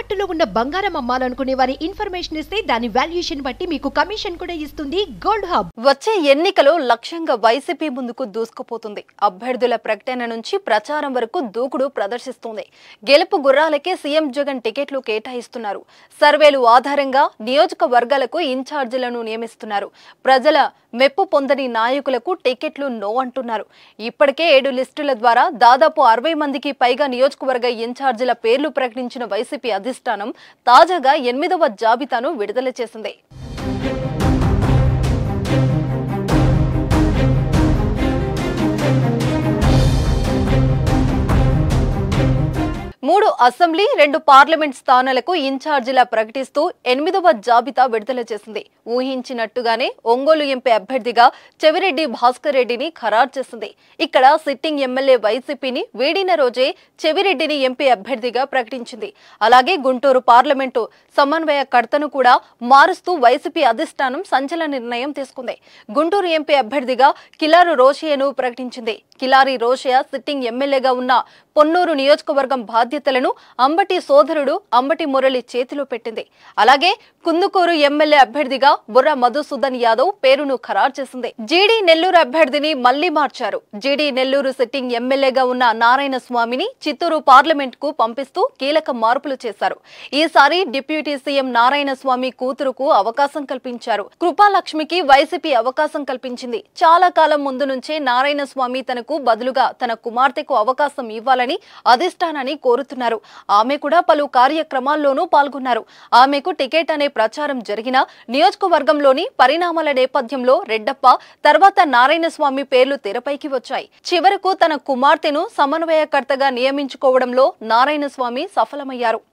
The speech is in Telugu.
తాకట్టులో ఉన్న బంగారం అమ్మాలనుకునే వారి ఇన్ఫర్మేషన్ ఇస్తే దాని వాల్యుయేషన్ బట్టి మీకు కమిషన్ కూడా ఇస్తుంది గోల్డ్ హబ్ వచ్చే ఎన్నికలో లక్ష్యంగా వైసీపీ ముందుకు దూసుకుపోతుంది అభ్యర్థుల ప్రకటన నుంచి ప్రచారం వరకు దూకుడు ప్రదర్శిస్తుంది గెలుపు గుర్రాలకే సీఎం జగన్ టికెట్లు కేటాయిస్తున్నారు సర్వేలు ఆధారంగా నియోజకవర్గాలకు ఇన్ఛార్జీలను నియమిస్తున్నారు ప్రజల మెప్పు పొందని నాయకులకు టికెట్లు నో అంటున్నారు ఇప్పటికే ఏడు లిస్టుల ద్వారా దాదాపు అరవై మందికి పైగా నియోజకవర్గ ఇన్ఛార్జీల పేర్లు ప్రకటించిన వైసీపీ అధిష్టానం తాజాగా ఎనిమిదవ జాబితాను విడుదల చేసింది అసెంబ్లీ రెండు పార్లమెంట్ స్థానాలకు ఇన్ఛార్జీలా ప్రకటిస్తూ ఎనిమిదవ జాబితా విడుదల చేసింది ఊహించినట్టుగానే ఒంగోలు ఎంపీ అభ్యర్థిగా చెవిరెడ్డి భాస్కర్ రెడ్డిని ఖరారు చేసింది ఇక్కడ సిట్టింగ్ ఎమ్మెల్యే వైసీపీని వీడిన రోజే చెవిరెడ్డిని ఎంపీ అభ్యర్థిగా ప్రకటించింది అలాగే గుంటూరు పార్లమెంటు సమన్వయకర్తను కూడా మారుస్తూ వైసీపీ అధిష్టానం సంచలన నిర్ణయం తీసుకుంది గుంటూరు ఎంపీ అభ్యర్థిగా కిలారు రోషియను ప్రకటించింది కిలారి రోషియా సిట్టింగ్ ఎమ్మెల్యేగా ఉన్న పొన్నూరు నియోజకవర్గం బాధ్యతలను అంబటి సోదరుడు అంబటి మురళి చేతిలో పెట్టింది అలాగే కుందుకూరు ఎమ్మెల్యే అభ్యర్థిగా బుర్ర మధుసూదన్ యాదవ్ పేరును ఖరారు చేసింది జీడీ నెల్లూరు అభ్యర్థిని మళ్లీ మార్చారు జీడీ నెల్లూరు సిట్టింగ్ ఎమ్మెల్యేగా ఉన్న నారాయణ స్వామిని చిత్తూరు పార్లమెంట్ కు పంపిస్తూ కీలక మార్పులు చేశారు ఈసారి డిప్యూటీ సీఎం నారాయణ స్వామి కూతురుకు అవకాశం కల్పించారు కృపాలక్ష్మికి వైసీపీ అవకాశం కల్పించింది చాలా కాలం ముందు నుంచే నారాయణ స్వామి తనకు బదులుగా తన కుమార్తెకు అవకాశం ఇవ్వాలని అధిష్టానాన్ని కోరుతున్నారు ఆమె కూడా పలు కార్యక్రమాల్లోనూ పాల్గొన్నారు ఆమెకు టికెట్ అనే ప్రచారం జరిగిన నియోజకవర్గంలోని పరిణామాల నేపథ్యంలో రెడ్డప్ప తర్వాత నారాయణస్వామి పేర్లు తెరపైకి వచ్చాయి చివరకు తన కుమార్తెను సమన్వయకర్తగా నియమించుకోవడంలో నారాయణస్వామి సఫలమయ్యారు